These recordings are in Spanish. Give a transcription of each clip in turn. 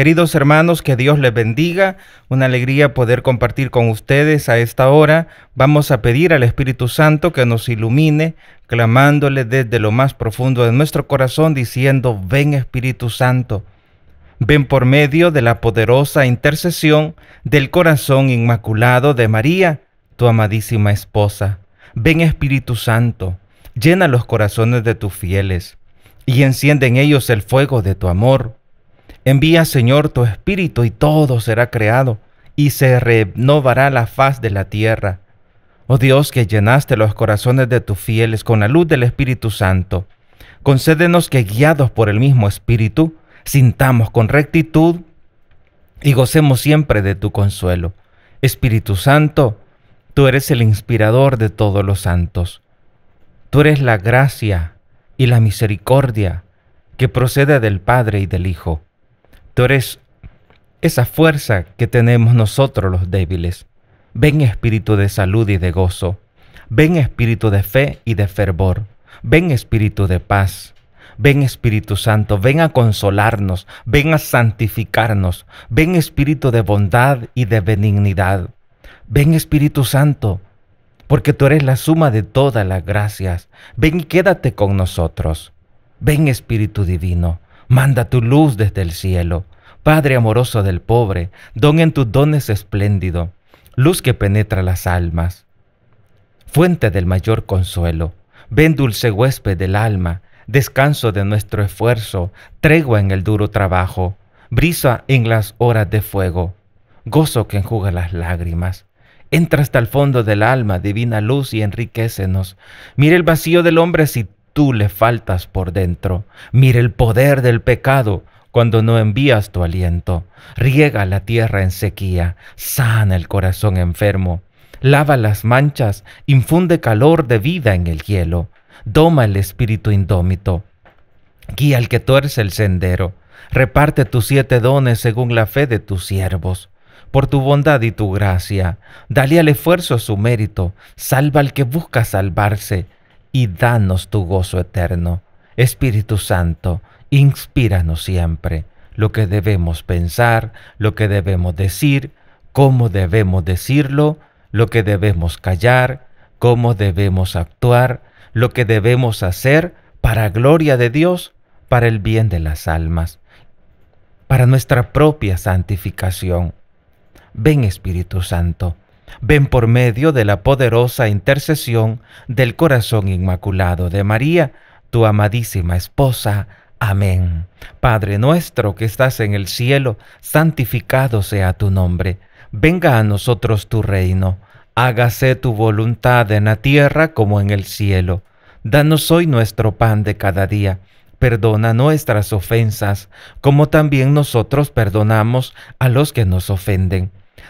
Queridos hermanos, que Dios les bendiga. Una alegría poder compartir con ustedes a esta hora. Vamos a pedir al Espíritu Santo que nos ilumine, clamándole desde lo más profundo de nuestro corazón, diciendo, ven Espíritu Santo, ven por medio de la poderosa intercesión del corazón inmaculado de María, tu amadísima esposa. Ven Espíritu Santo, llena los corazones de tus fieles y enciende en ellos el fuego de tu amor. Envía, Señor, tu Espíritu y todo será creado, y se renovará la faz de la tierra. Oh Dios, que llenaste los corazones de tus fieles con la luz del Espíritu Santo, concédenos que, guiados por el mismo Espíritu, sintamos con rectitud y gocemos siempre de tu consuelo. Espíritu Santo, tú eres el inspirador de todos los santos. Tú eres la gracia y la misericordia que procede del Padre y del Hijo. Tú eres esa fuerza que tenemos nosotros los débiles. Ven espíritu de salud y de gozo. Ven espíritu de fe y de fervor. Ven espíritu de paz. Ven Espíritu Santo, ven a consolarnos, ven a santificarnos, ven Espíritu de bondad y de benignidad. Ven Espíritu Santo, porque tú eres la suma de todas las gracias. Ven y quédate con nosotros. Ven Espíritu Divino, Manda tu luz desde el cielo, Padre amoroso del pobre, don en tus dones espléndido, luz que penetra las almas, fuente del mayor consuelo, ven dulce huésped del alma, descanso de nuestro esfuerzo, tregua en el duro trabajo, brisa en las horas de fuego, gozo que enjuga las lágrimas. Entra hasta el fondo del alma, divina luz, y enriquecenos. Mira el vacío del hombre si tú le faltas por dentro. Mira el poder del pecado cuando no envías tu aliento. Riega la tierra en sequía, sana el corazón enfermo, lava las manchas, infunde calor de vida en el hielo, doma el espíritu indómito, guía al que tuerce el sendero, reparte tus siete dones según la fe de tus siervos. Por tu bondad y tu gracia, dale al esfuerzo su mérito, salva al que busca salvarse, y danos tu gozo eterno. Espíritu Santo, inspíranos siempre lo que debemos pensar, lo que debemos decir, cómo debemos decirlo, lo que debemos callar, cómo debemos actuar, lo que debemos hacer para gloria de Dios, para el bien de las almas, para nuestra propia santificación. Ven Espíritu Santo, ven por medio de la poderosa intercesión del corazón inmaculado de María, tu amadísima esposa. Amén. Padre nuestro que estás en el cielo, santificado sea tu nombre. Venga a nosotros tu reino. Hágase tu voluntad en la tierra como en el cielo. Danos hoy nuestro pan de cada día. Perdona nuestras ofensas, como también nosotros perdonamos a los que nos ofenden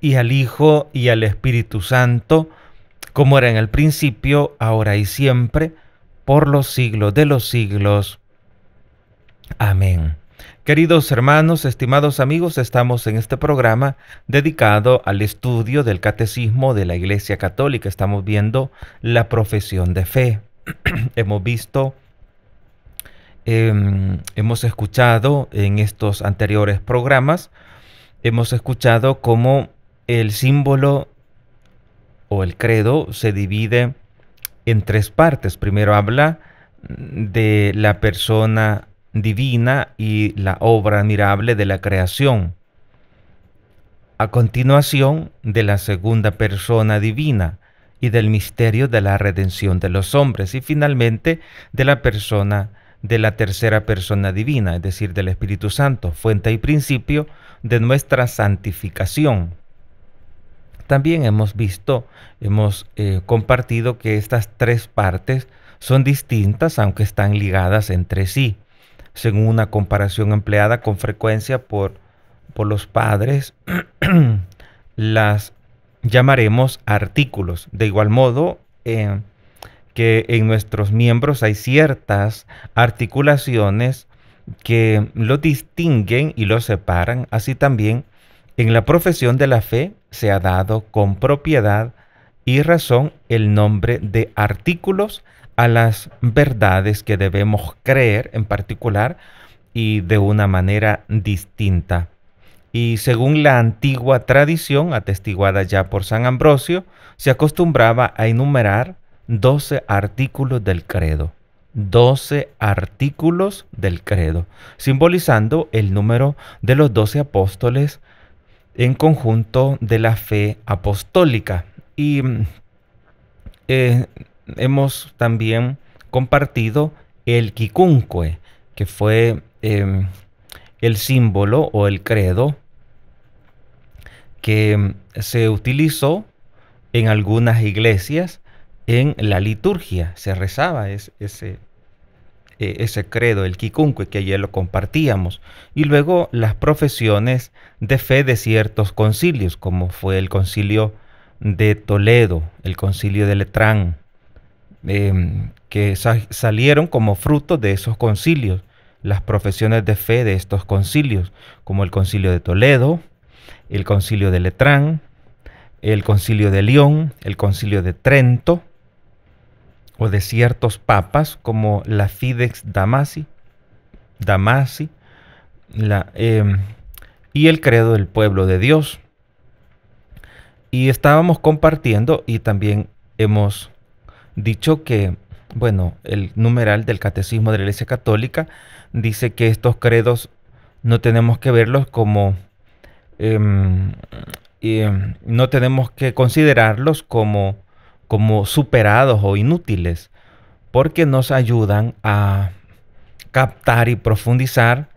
y al Hijo y al Espíritu Santo, como era en el principio, ahora y siempre, por los siglos de los siglos. Amén. Queridos hermanos, estimados amigos, estamos en este programa dedicado al estudio del catecismo de la Iglesia Católica. Estamos viendo la profesión de fe. hemos visto, em, hemos escuchado en estos anteriores programas, hemos escuchado cómo el símbolo o el credo se divide en tres partes. Primero habla de la persona divina y la obra admirable de la creación. A continuación, de la segunda persona divina y del misterio de la redención de los hombres. Y finalmente, de la persona de la tercera persona divina, es decir, del Espíritu Santo, fuente y principio de nuestra santificación. También hemos visto, hemos eh, compartido que estas tres partes son distintas aunque están ligadas entre sí, según una comparación empleada con frecuencia por, por los padres. las llamaremos artículos. De igual modo, eh, que en nuestros miembros hay ciertas articulaciones que lo distinguen y lo separan, así también en la profesión de la fe se ha dado con propiedad y razón el nombre de artículos a las verdades que debemos creer en particular y de una manera distinta. Y según la antigua tradición, atestiguada ya por San Ambrosio, se acostumbraba a enumerar 12 artículos del credo. 12 artículos del credo, simbolizando el número de los 12 apóstoles en conjunto de la fe apostólica. Y mm, eh, hemos también compartido el quicunque, que fue em, el símbolo o el credo que mm, se utilizó en algunas iglesias en la liturgia. Se rezaba ese, ese, eh, ese credo, el quicunque que ayer lo compartíamos, y luego las profesiones de fe de ciertos concilios, como fue el concilio de Toledo, el concilio de Letrán, em, que salieron como fruto de esos concilios, las profesiones de fe de estos concilios, como el concilio de Toledo, el concilio de Letrán, el concilio de León, el concilio de Trento, o de ciertos papas como la Fidex Damasi, Damasi la, em, y el credo del pueblo de Dios. Y estábamos compartiendo y también hemos dicho que, bueno, el numeral del Catecismo de la Iglesia Católica dice que estos credos no tenemos que verlos como, em, em, no tenemos que considerarlos como como superados o inútiles, porque nos ayudan a captar y profundizar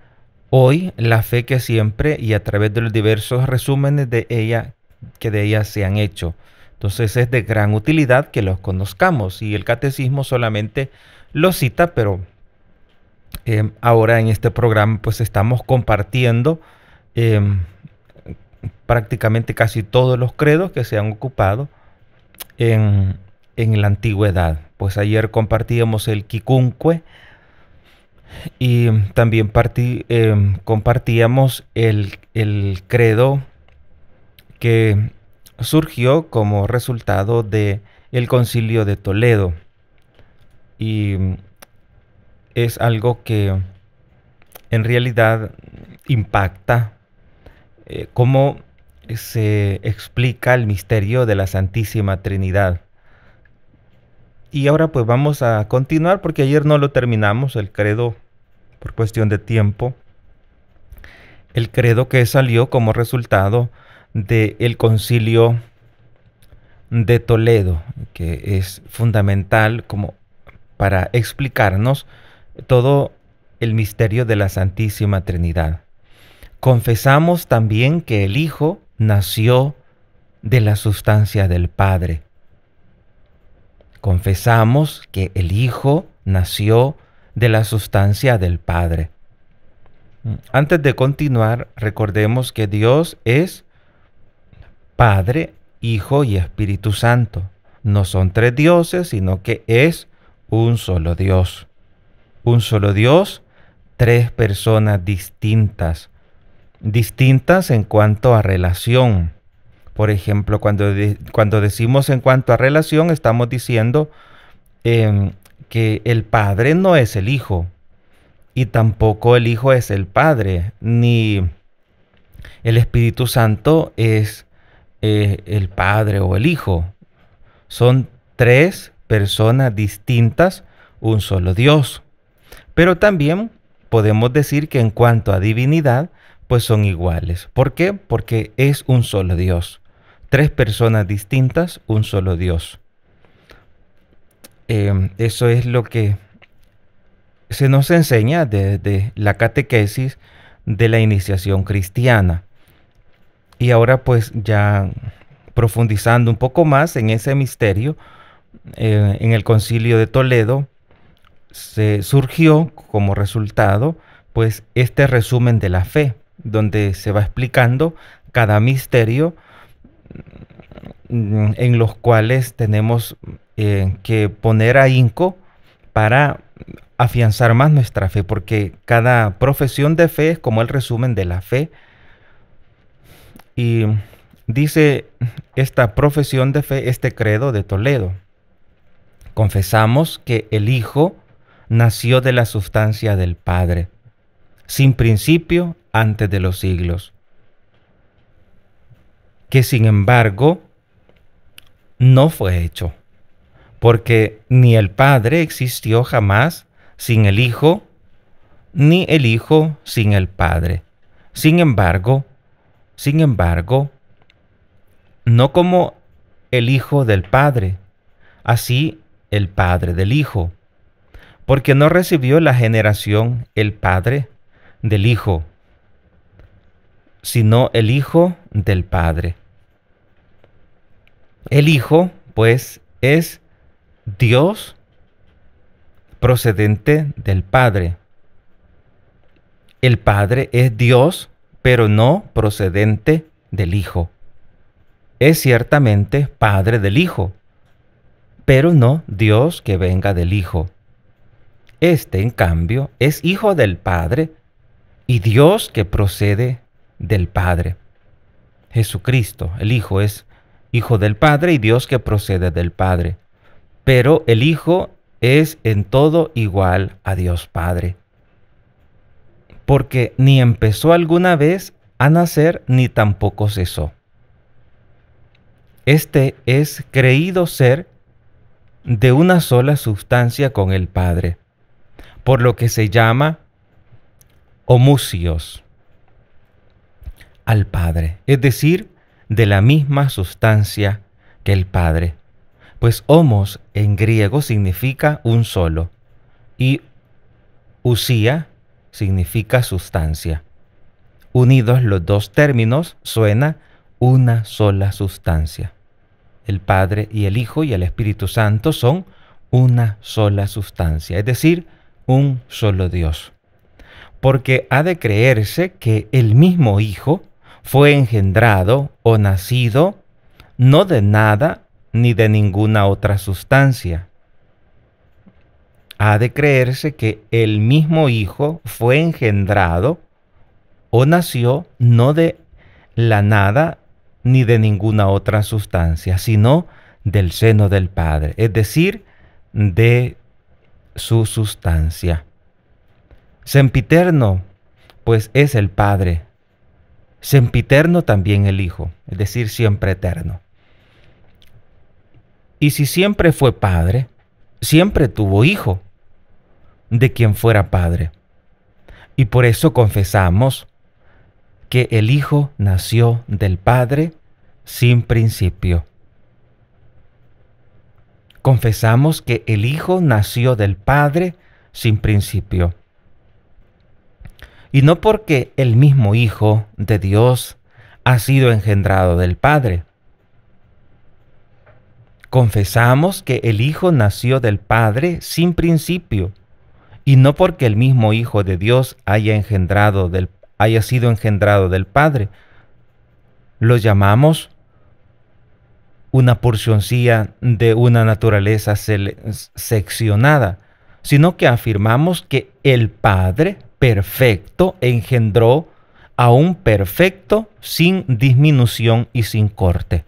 hoy la fe que siempre y a través de los diversos resúmenes de ella que de ella se han hecho. Entonces es de gran utilidad que los conozcamos y el catecismo solamente lo cita, pero em, ahora en este programa pues estamos compartiendo em, prácticamente casi todos los credos que se han ocupado en, la antigüedad. Pues ayer compartíamos el Kikunque y también em, compartíamos el, credo que surgió como resultado de concilio de Toledo y es algo que en realidad impacta eh, como se explica el misterio de la Santísima Trinidad. Y ahora pues vamos a continuar porque ayer no lo terminamos, el credo, por cuestión de tiempo. El credo que salió como resultado del concilio de Toledo, que es fundamental como para explicarnos todo el misterio de la Santísima Trinidad. Confesamos también que el Hijo nació de la sustancia del Padre. Confesamos que el Hijo nació de la sustancia del Padre. Antes de continuar, recordemos que Dios es Padre, Hijo y Espíritu Santo. No son tres dioses, sino que es un solo Dios. Un solo Dios, tres personas distintas, distintas en cuanto a relación. Por ejemplo, cuando, cuando decimos en cuanto a relación, estamos diciendo em, que el padre no es el hijo y tampoco el hijo es el padre, ni el Espíritu Santo es eh, el padre o el hijo. Son tres personas distintas, un solo Dios. Pero también podemos decir que en cuanto a divinidad, pues son iguales. ¿Por qué? Porque es un solo Dios. Tres personas distintas, un solo Dios. Em, eso es lo que se nos enseña desde la catequesis de la iniciación cristiana. Y ahora pues ya profundizando un poco más en ese misterio, eh, en el concilio de Toledo se surgió como resultado pues este resumen de la fe donde se va explicando cada misterio mm, en los cuales tenemos eh, que poner ahínco para afianzar más nuestra fe, porque cada profesión de fe es como el resumen de la fe. Y dice esta profesión de fe, este credo de Toledo. Confesamos que el Hijo nació de la sustancia del Padre, sin principio antes de los siglos, que sin embargo no fue hecho, porque ni el Padre existió jamás sin el Hijo, ni el Hijo sin el Padre. Sin embargo, sin embargo, no como el Hijo del Padre, así el Padre del Hijo, porque no recibió la generación el Padre del Hijo, sino el Hijo del Padre. El Hijo, pues, es Dios procedente del Padre. El Padre es Dios, pero no procedente del Hijo. Es ciertamente Padre del Hijo, pero no Dios que venga del Hijo. Este, en cambio, es Hijo del Padre y Dios que procede del Padre. Jesucristo, el Hijo, es Hijo del Padre y Dios que procede del Padre. Pero el Hijo es en todo igual a Dios Padre. Porque ni empezó alguna vez a nacer ni tampoco cesó. Este es creído ser de una sola sustancia con el Padre, por lo que se llama homusios al Padre, es decir, de la misma sustancia que el Padre, pues homos en griego significa un solo y usía significa sustancia. Unidos los dos términos suena una sola sustancia. El Padre y el Hijo y el Espíritu Santo son una sola sustancia, es decir, un solo Dios. Porque ha de creerse que el mismo Hijo fue engendrado o nacido no de nada ni de ninguna otra sustancia. Ha de creerse que el mismo Hijo fue engendrado o nació no de la nada ni de ninguna otra sustancia, sino del seno del Padre, es decir, de su sustancia. Sempiterno, pues es el Padre, sempiterno también el Hijo, es decir, siempre eterno. Y si siempre fue padre, siempre tuvo hijo de quien fuera padre. Y por eso confesamos que el Hijo nació del Padre sin principio. Confesamos que el Hijo nació del Padre sin principio y no porque el mismo Hijo de Dios ha sido engendrado del Padre. Confesamos que el Hijo nació del Padre sin principio, y no porque el mismo Hijo de Dios haya, engendrado del, haya sido engendrado del Padre. Lo llamamos una porcioncilla de una naturaleza seccionada, sino que afirmamos que el Padre perfecto engendró a un perfecto sin disminución y sin corte.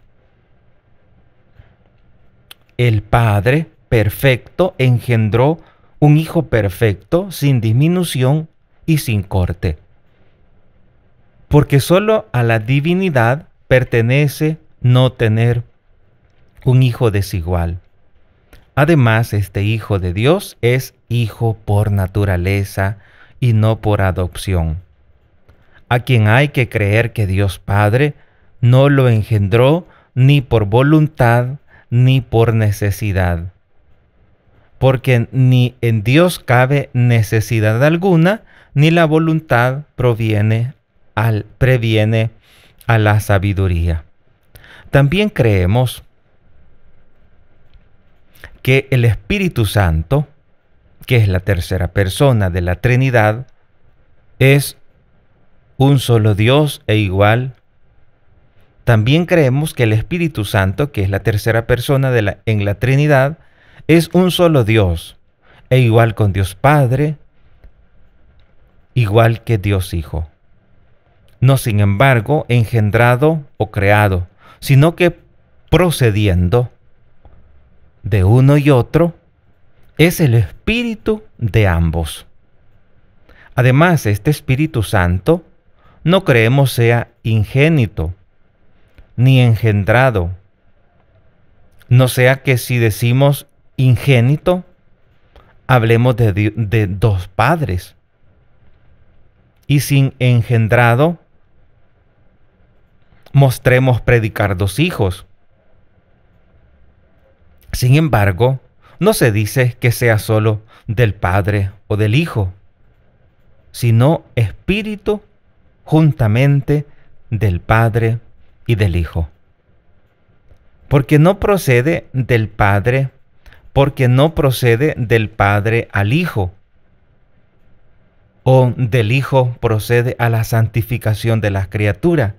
El Padre perfecto engendró un Hijo perfecto sin disminución y sin corte. Porque solo a la divinidad pertenece no tener un Hijo desigual. Además, este Hijo de Dios es Hijo por naturaleza, y no por adopción. A quien hay que creer que Dios Padre no lo engendró ni por voluntad ni por necesidad. Porque ni en Dios cabe necesidad alguna, ni la voluntad proviene al, previene a la sabiduría. También creemos que el Espíritu Santo que es la tercera persona de la Trinidad, es un solo Dios e igual. También creemos que el Espíritu Santo, que es la tercera persona de la, en la Trinidad, es un solo Dios e igual con Dios Padre, igual que Dios Hijo. No sin embargo engendrado o creado, sino que procediendo de uno y otro es el espíritu de ambos. Además, este Espíritu Santo no creemos sea ingénito ni engendrado. No sea que si decimos ingénito, hablemos de, de dos padres. Y sin engendrado, mostremos predicar dos hijos. Sin embargo, no se dice que sea solo del Padre o del Hijo, sino espíritu juntamente del Padre y del Hijo. Porque no procede del Padre, porque no procede del Padre al Hijo, o del Hijo procede a la santificación de las criaturas,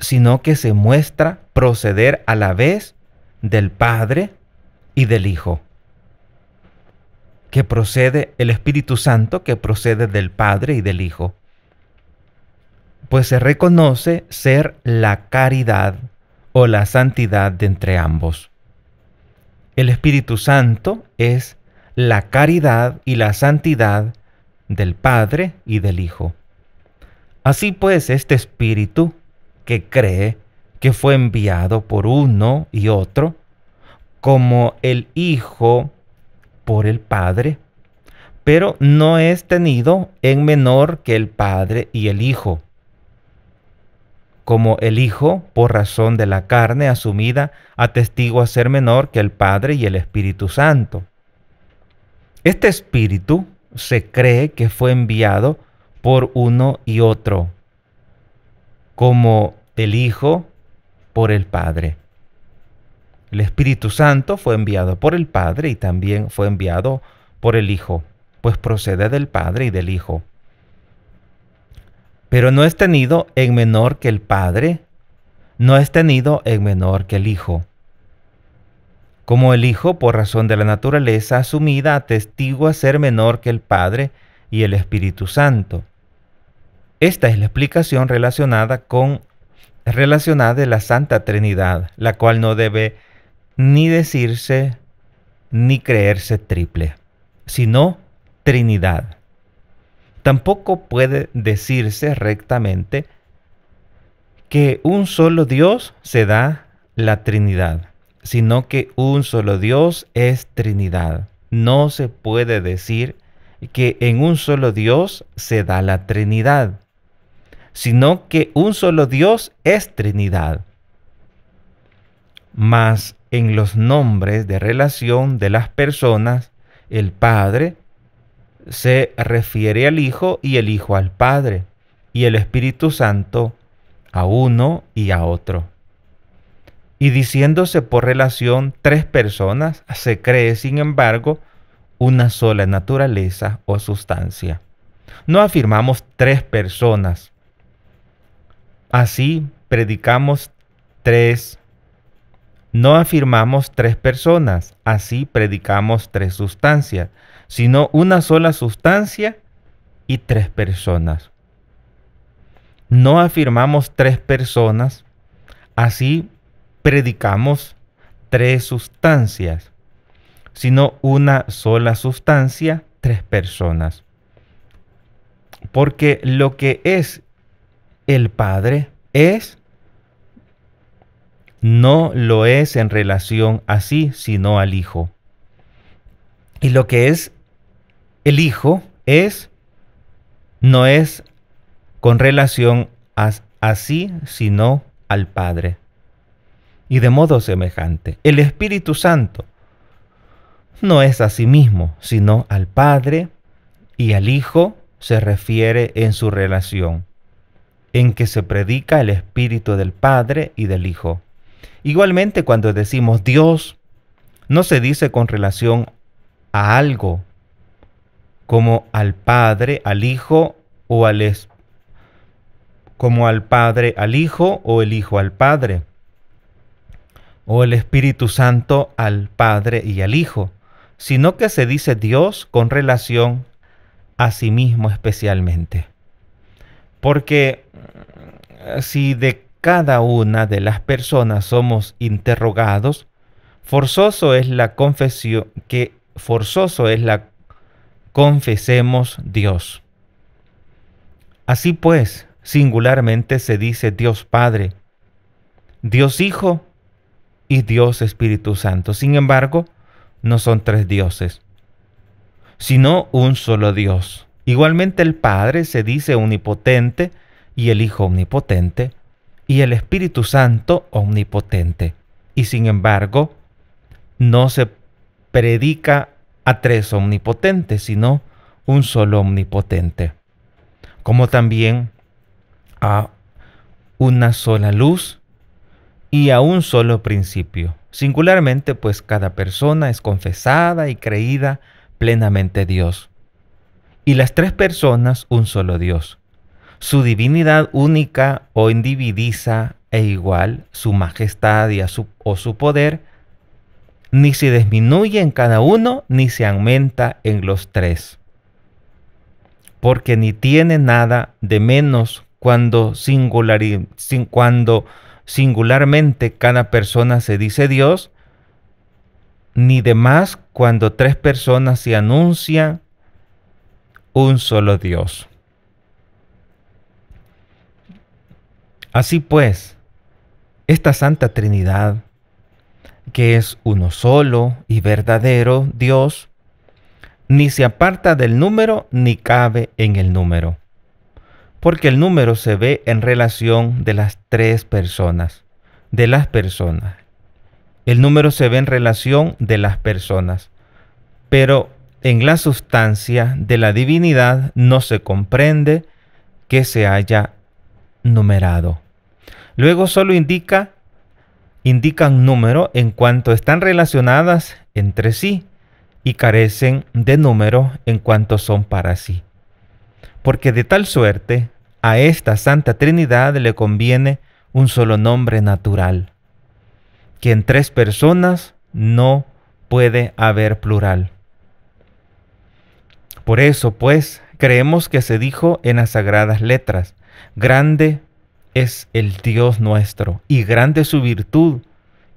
sino que se muestra proceder a la vez del Padre y del Hijo, que procede el Espíritu Santo, que procede del Padre y del Hijo, pues se reconoce ser la caridad o la santidad de entre ambos. El Espíritu Santo es la caridad y la santidad del Padre y del Hijo. Así pues, este Espíritu que cree que fue enviado por uno y otro, como el Hijo por el Padre, pero no es tenido en menor que el Padre y el Hijo. Como el Hijo, por razón de la carne asumida, atestigua a ser menor que el Padre y el Espíritu Santo. Este Espíritu se cree que fue enviado por uno y otro, como el Hijo por el Padre. El Espíritu Santo fue enviado por el Padre y también fue enviado por el Hijo, pues procede del Padre y del Hijo. Pero no es tenido en menor que el Padre, no es tenido en menor que el Hijo. Como el Hijo, por razón de la naturaleza asumida, atestigua ser menor que el Padre y el Espíritu Santo. Esta es la explicación relacionada con relacionada de la Santa Trinidad, la cual no debe ni decirse, ni creerse triple, sino Trinidad. Tampoco puede decirse rectamente que un solo Dios se da la Trinidad, sino que un solo Dios es Trinidad. No se puede decir que en un solo Dios se da la Trinidad, sino que un solo Dios es Trinidad mas en los nombres de relación de las personas, el Padre se refiere al Hijo y el Hijo al Padre, y el Espíritu Santo a uno y a otro. Y diciéndose por relación tres personas, se cree, sin embargo, una sola naturaleza o sustancia. No afirmamos tres personas. Así predicamos tres no afirmamos tres personas, así predicamos tres sustancias, sino una sola sustancia y tres personas. No afirmamos tres personas, así predicamos tres sustancias, sino una sola sustancia, tres personas. Porque lo que es el Padre es no lo es en relación a sí, sino al Hijo. Y lo que es el Hijo es, no es con relación a, sí, sino al Padre. Y de modo semejante, el Espíritu Santo no es a sí mismo, sino al Padre y al Hijo se refiere en su relación, en que se predica el Espíritu del Padre y del Hijo. Igualmente cuando decimos Dios, no se dice con relación a algo, como al Padre, al Hijo o al es, como al Padre, al Hijo o el Hijo al Padre, o el Espíritu Santo al Padre y al Hijo, sino que se dice Dios con relación a sí mismo especialmente. Porque eh, si de cada una de las personas somos interrogados, forzoso es la confesión que forzoso es la confesemos Dios. Así pues, singularmente se dice Dios Padre, Dios Hijo y Dios Espíritu Santo. Sin embargo, no son tres dioses, sino un solo Dios. Igualmente el Padre se dice omnipotente y el Hijo omnipotente y el Espíritu Santo omnipotente. Y sin embargo, no se predica a tres omnipotentes, sino un solo omnipotente. Como también a una sola luz y a un solo principio. Singularmente, pues cada persona es confesada y creída plenamente Dios. Y las tres personas, un solo Dios. Su divinidad única o individiza e igual, su majestad y su, o su poder, ni se disminuye en cada uno, ni se aumenta en los tres. Porque ni tiene nada de menos cuando, singular, sin, cuando singularmente cada persona se dice Dios, ni de más cuando tres personas se anuncian un solo Dios. Así pues, esta Santa Trinidad, que es uno solo y verdadero Dios, ni se aparta del número ni cabe en el número, porque el número se ve en relación de las tres personas, de las personas. El número se ve en relación de las personas, pero en la sustancia de la divinidad no se comprende que se haya numerado. Luego solo indica, indican número en cuanto están relacionadas entre sí y carecen de número en cuanto son para sí. Porque de tal suerte a esta Santa Trinidad le conviene un solo nombre natural, que en tres personas no puede haber plural. Por eso, pues, creemos que se dijo en las sagradas letras, Grande es el Dios nuestro y grande su virtud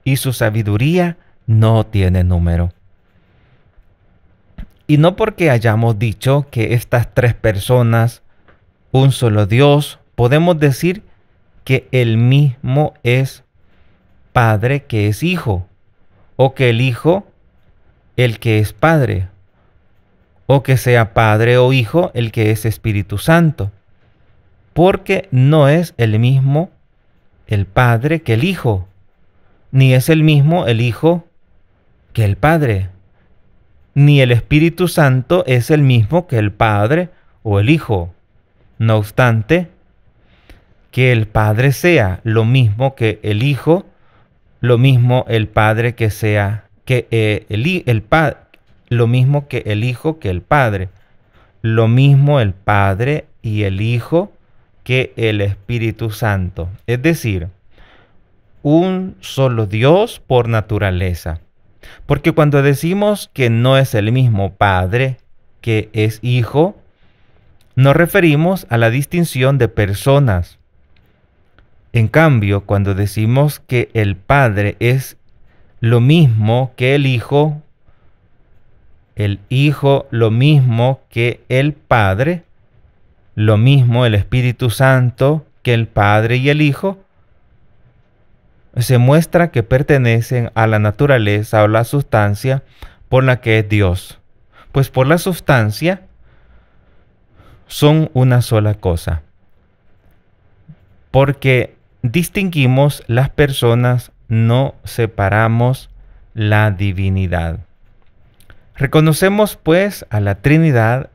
y su sabiduría no tiene número. Y no porque hayamos dicho que estas tres personas, un solo Dios, podemos decir que el mismo es Padre que es Hijo, o que el Hijo el que es Padre, o que sea Padre o Hijo el que es Espíritu Santo porque no es el mismo el Padre que el Hijo, ni es el mismo el Hijo que el Padre, ni el Espíritu Santo es el mismo que el Padre o el Hijo. No obstante, que el Padre sea lo mismo que el Hijo, lo mismo el Padre que sea que eh, el, el Padre, lo mismo que el Hijo que el Padre, lo mismo el Padre y el Hijo que el Espíritu Santo. Es decir, un solo Dios por naturaleza. Porque cuando decimos que no es el mismo Padre que es Hijo, nos referimos a la distinción de personas. En cambio, cuando decimos que el Padre es lo mismo que el Hijo, el Hijo lo mismo que el Padre, lo mismo el Espíritu Santo que el Padre y el Hijo, se muestra que pertenecen a la naturaleza o la sustancia por la que es Dios. Pues por la sustancia son una sola cosa. Porque distinguimos las personas, no separamos la divinidad. Reconocemos pues a la Trinidad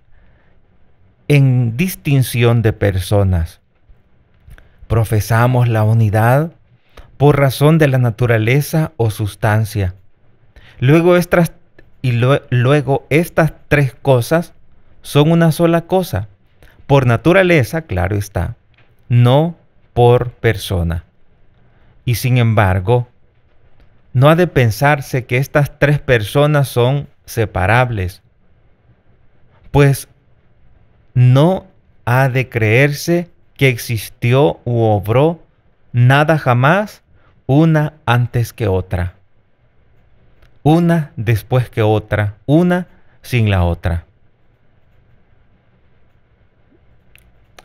en distinción de personas. Profesamos la unidad por razón de la naturaleza o sustancia. Luego estas, y luego estas tres cosas son una sola cosa, por naturaleza, claro está, no por persona. Y sin embargo, no ha de pensarse que estas tres personas son separables, pues no ha de creerse que existió u obró nada jamás una antes que otra, una después que otra, una sin la otra.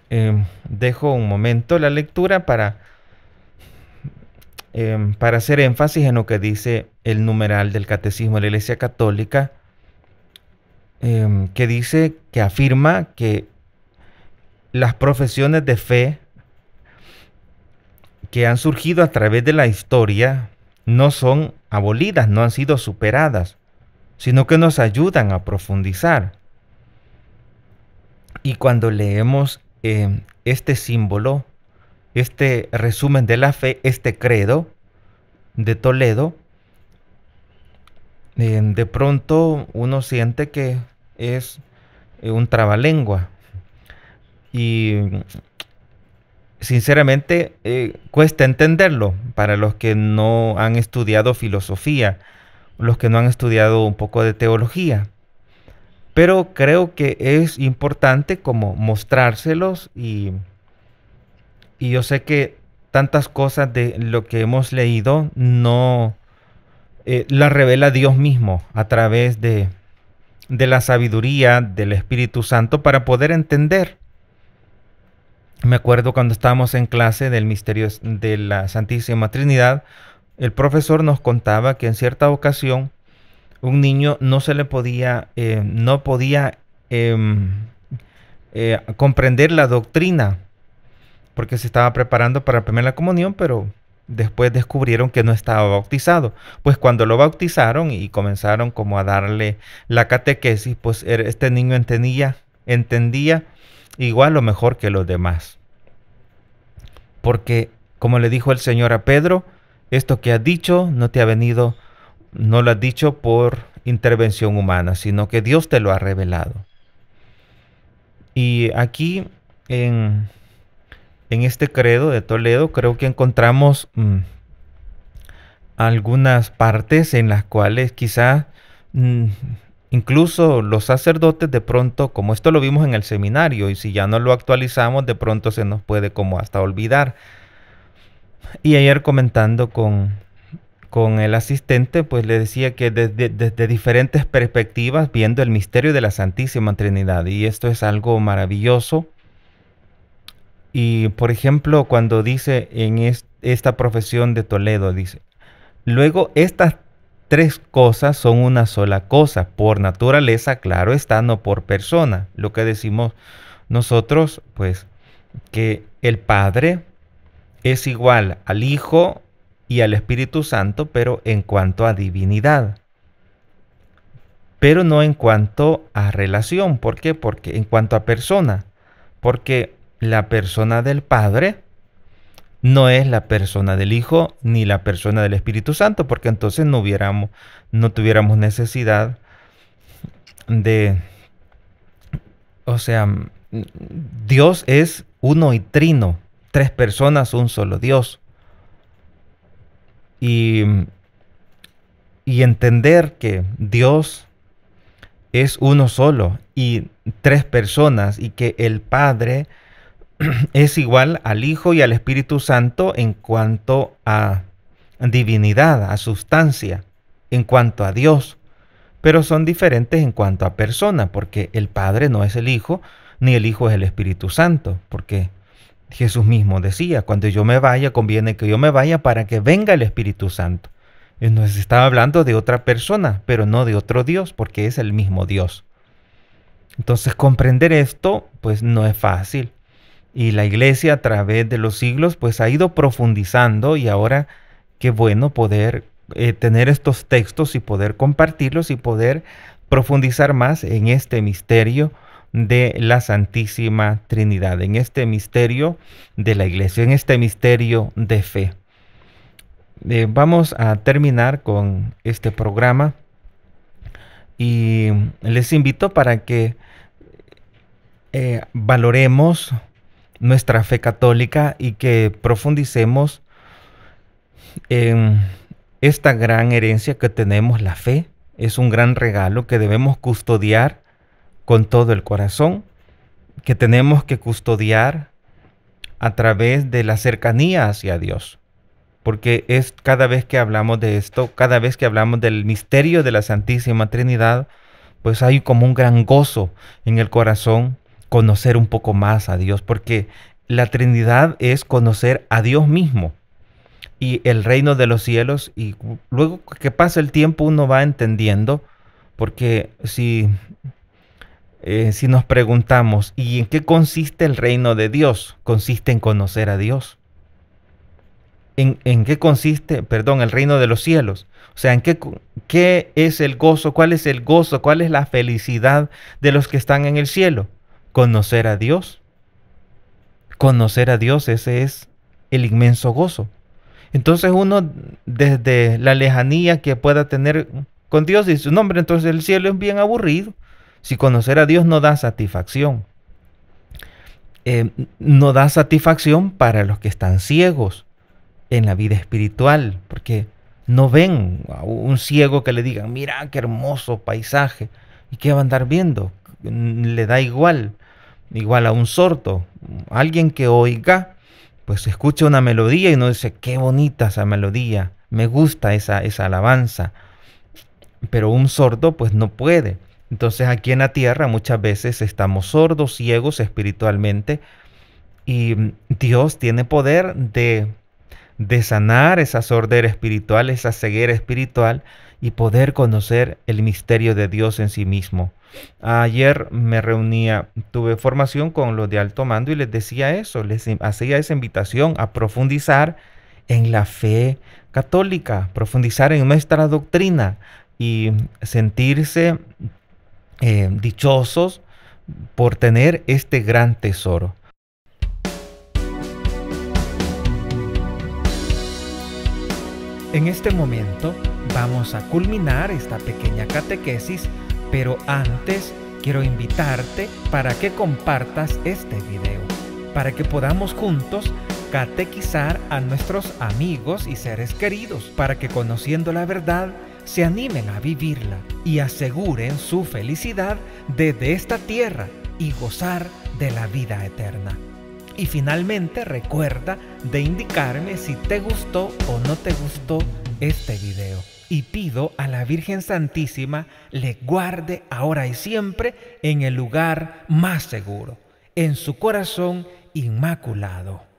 Em, dejo un momento la lectura para, em, para hacer énfasis en lo que dice el numeral del Catecismo de la Iglesia Católica Em, que dice, que afirma que las profesiones de fe que han surgido a través de la historia no son abolidas, no han sido superadas, sino que nos ayudan a profundizar. Y cuando leemos em, este símbolo, este resumen de la fe, este credo de Toledo, em, de pronto uno siente que es eh, un trabalengua. Y sinceramente eh, cuesta entenderlo para los que no han estudiado filosofía, los que no han estudiado un poco de teología. Pero creo que es importante como mostrárselos y, y yo sé que tantas cosas de lo que hemos leído no eh, las revela Dios mismo a través de, de la sabiduría del Espíritu Santo para poder entender. Me acuerdo cuando estábamos en clase del misterio de la Santísima Trinidad, el profesor nos contaba que en cierta ocasión un niño no se le podía, eh, no podía em, eh, comprender la doctrina porque se estaba preparando para la primera comunión, pero después descubrieron que no estaba bautizado. Pues cuando lo bautizaron y comenzaron como a darle la catequesis, pues er, este niño entendía, entendía igual o mejor que los demás. Porque, como le dijo el Señor a Pedro, esto que ha dicho no te ha venido, no lo has dicho por intervención humana, sino que Dios te lo ha revelado. Y aquí en en este credo de Toledo creo que encontramos mm, algunas partes en las cuales quizá mm, incluso los sacerdotes de pronto, como esto lo vimos en el seminario, y si ya no lo actualizamos, de pronto se nos puede como hasta olvidar. Y ayer comentando con, con el asistente, pues le decía que desde diferentes perspectivas, viendo el misterio de la Santísima Trinidad, y esto es algo maravilloso y por ejemplo, cuando dice en esta profesión de Toledo, dice, luego estas tres cosas son una sola cosa, por naturaleza, claro está, no por persona. Lo que decimos nosotros, pues, que el Padre es igual al Hijo y al Espíritu Santo, pero en cuanto a divinidad. Pero no en cuanto a relación. ¿Por qué? Porque en cuanto a persona. Porque la persona del Padre no es la persona del Hijo ni la persona del Espíritu Santo, porque entonces no, hubiéramos, no tuviéramos necesidad de... O sea, Dios es uno y trino, tres personas, un solo Dios. Y, y entender que Dios es uno solo y tres personas y que el Padre es igual al Hijo y al Espíritu Santo en cuanto a divinidad, a sustancia, en cuanto a Dios, pero son diferentes en cuanto a persona, porque el Padre no es el Hijo, ni el Hijo es el Espíritu Santo, porque Jesús mismo decía, cuando yo me vaya, conviene que yo me vaya para que venga el Espíritu Santo. Eh, nos estaba hablando de otra persona, pero no de otro Dios, porque es el mismo Dios. Entonces comprender esto, pues no es fácil. Y la iglesia a través de los siglos pues ha ido profundizando y ahora qué bueno poder eh, tener estos textos y poder compartirlos y poder profundizar más en este misterio de la Santísima Trinidad, en este misterio de la iglesia, en este misterio de fe. Eh, vamos a terminar con este programa y les invito para que eh, valoremos nuestra fe católica y que profundicemos en esta gran herencia que tenemos, la fe. Es un gran regalo que debemos custodiar con todo el corazón, que tenemos que custodiar a través de la cercanía hacia Dios. Porque es cada vez que hablamos de esto, cada vez que hablamos del misterio de la Santísima Trinidad, pues hay como un gran gozo en el corazón conocer un poco más a Dios, porque la Trinidad es conocer a Dios mismo y el reino de los cielos y luego que pasa el tiempo uno va entendiendo, porque si, eh, si nos preguntamos, ¿y en qué consiste el reino de Dios? Consiste en conocer a Dios. ¿En, ¿En, qué consiste, perdón, el reino de los cielos? O sea, ¿en qué, qué es el gozo? ¿Cuál es el gozo? ¿Cuál es la felicidad de los que están en el cielo? conocer a Dios. Conocer a Dios, ese es el inmenso gozo. Entonces uno desde la lejanía que pueda tener con Dios y su nombre, entonces el cielo es bien aburrido. Si conocer a Dios no da satisfacción. Eh, no da satisfacción para los que están ciegos en la vida espiritual, porque no ven a un ciego que le digan, mira qué hermoso paisaje, ¿y qué va a andar viendo? Le da igual igual a un sordo, alguien que oiga, pues escucha una melodía y no dice, qué bonita esa melodía, me gusta esa, esa alabanza, pero un sordo pues no puede. Entonces aquí en la tierra muchas veces estamos sordos, ciegos espiritualmente y mm, Dios tiene poder de, de sanar esa sordera espiritual, esa ceguera espiritual y poder conocer el misterio de Dios en sí mismo. Ayer me reunía, tuve formación con los de alto mando y les decía eso, les hacía esa invitación a profundizar en la fe católica, profundizar en nuestra doctrina y sentirse eh, dichosos por tener este gran tesoro. En este momento vamos a culminar esta pequeña catequesis pero antes quiero invitarte para que compartas este video, para que podamos juntos catequizar a nuestros amigos y seres queridos, para que conociendo la verdad se animen a vivirla y aseguren su felicidad desde esta tierra y gozar de la vida eterna. Y finalmente recuerda de indicarme si te gustó o no te gustó este video y pido a la Virgen Santísima le guarde ahora y siempre en el lugar más seguro, en su corazón inmaculado.